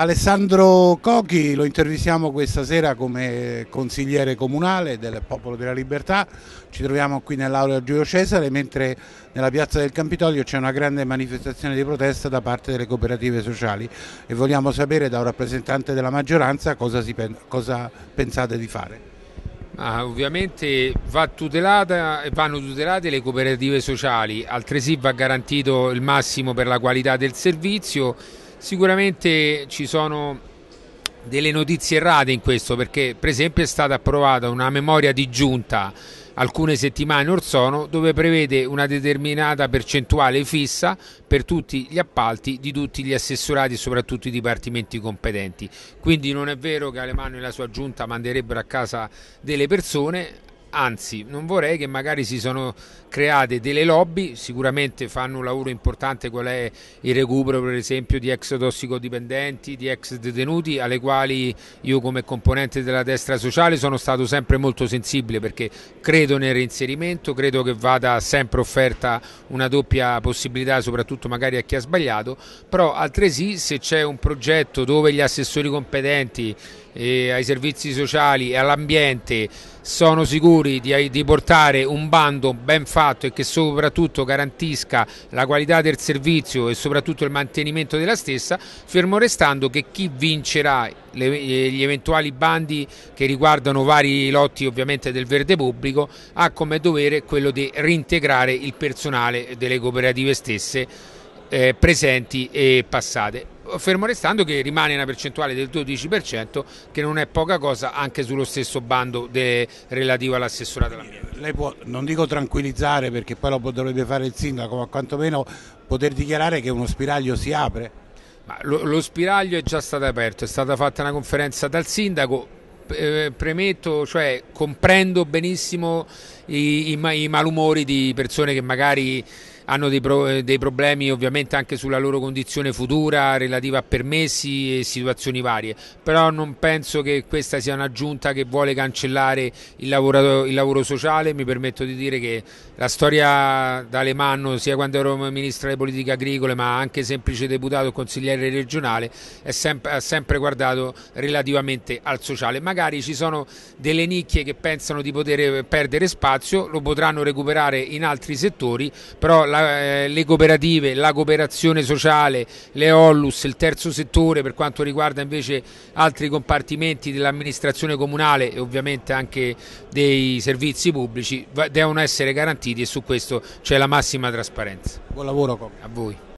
Alessandro Cochi lo intervistiamo questa sera come consigliere comunale del Popolo della Libertà, ci troviamo qui nell'aula Giulio Cesare mentre nella piazza del Campidoglio c'è una grande manifestazione di protesta da parte delle cooperative sociali e vogliamo sapere da un rappresentante della maggioranza cosa, si, cosa pensate di fare. Ah, ovviamente va vanno tutelate le cooperative sociali, altresì va garantito il massimo per la qualità del servizio Sicuramente ci sono delle notizie errate in questo perché per esempio è stata approvata una memoria di giunta alcune settimane or sono dove prevede una determinata percentuale fissa per tutti gli appalti di tutti gli assessorati e soprattutto i dipartimenti competenti. Quindi non è vero che Alemanno e la sua giunta manderebbero a casa delle persone, anzi non vorrei che magari si sono create delle lobby, sicuramente fanno un lavoro importante qual è il recupero per esempio di ex tossicodipendenti, di ex detenuti, alle quali io come componente della destra sociale sono stato sempre molto sensibile perché credo nel reinserimento, credo che vada sempre offerta una doppia possibilità soprattutto magari a chi ha sbagliato, però altresì se c'è un progetto dove gli assessori competenti ai servizi sociali e all'ambiente sono sicuri auguri di, di, portare un bando ben fatto e che soprattutto garantisca la qualità del servizio e soprattutto il mantenimento della stessa, fermo restando che chi vincerà le, gli eventuali bandi che riguardano vari lotti ovviamente del verde pubblico ha come dovere quello di reintegrare il personale delle cooperative stesse eh, presenti e passate fermo restando che rimane una percentuale del 12% che non è poca cosa anche sullo stesso bando de, relativo all'assessorato all'ambiente. Lei può, non dico tranquillizzare perché poi lo dovrebbe fare il sindaco, ma quantomeno poter dichiarare che uno spiraglio si apre? Lo, lo spiraglio è già stato aperto, è stata fatta una conferenza dal sindaco, eh, premetto, cioè comprendo benissimo i, i, i malumori di persone che magari hanno dei, pro, eh, dei, problemi ovviamente anche sulla loro condizione futura relativa a permessi e situazioni varie, però non penso che questa sia una giunta che vuole cancellare il, lavoro, il lavoro sociale, mi permetto di dire che la storia da Alemanno, sia quando ero ministro delle politiche agricole ma anche semplice deputato e consigliere regionale, sempre, ha sempre guardato relativamente al sociale. Magari ci sono delle nicchie che pensano di poter perdere spazio, lo potranno recuperare in altri settori, però la eh, le cooperative, la cooperazione sociale, le Ollus, il terzo settore per quanto riguarda invece altri compartimenti dell'amministrazione comunale e ovviamente anche dei servizi pubblici devono essere garantiti e su questo c'è la massima trasparenza. Buon lavoro. A voi.